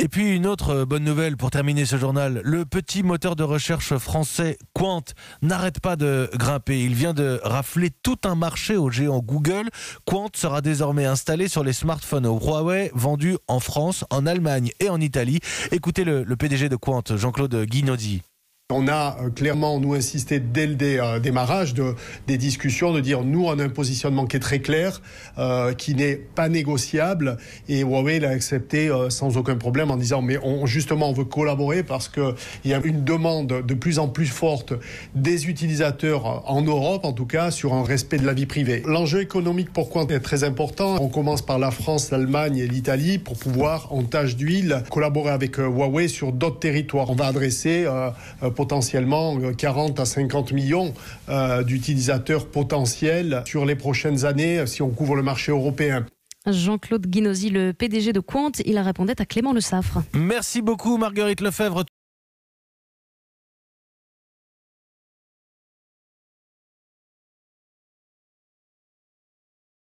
Et puis une autre euh, bonne nouvelle pour terminer ce journal. Le petit moteur de recherche français Quant n'arrête pas de grimper. Il vient de rafler tout un marché au géant Google. Quant sera désormais installé sur les smartphones Huawei vendus en France, en Allemagne et en Italie. Écoutez le, PDG de Quant, Jean-Claude Guinaudi. On a euh, clairement, nous, insisté dès le euh, démarrage de, des discussions de dire nous, on a un positionnement qui est très clair, euh, qui n'est pas négociable. Et Huawei l'a accepté sans aucun problème en disant mais on, justement, on veut collaborer parce qu'il y a une demande de plus en plus forte des utilisateurs en Europe, en tout cas, sur un respect de la vie privée. L'enjeu économique, pourquoi, est très important. On commence par la France, l'Allemagne et l'Italie pour pouvoir, en tâche d'huile, collaborer avec Huawei sur d'autres territoires. On va adresser potentiellement 40 à 50 millions euh, d'utilisateurs potentiels sur les prochaines années euh, si on couvre le marché européen. Jean-Claude Guinozzi, le PDG de Quant, il répondait à Clément Le Safre. Merci beaucoup Marguerite Lefebvre.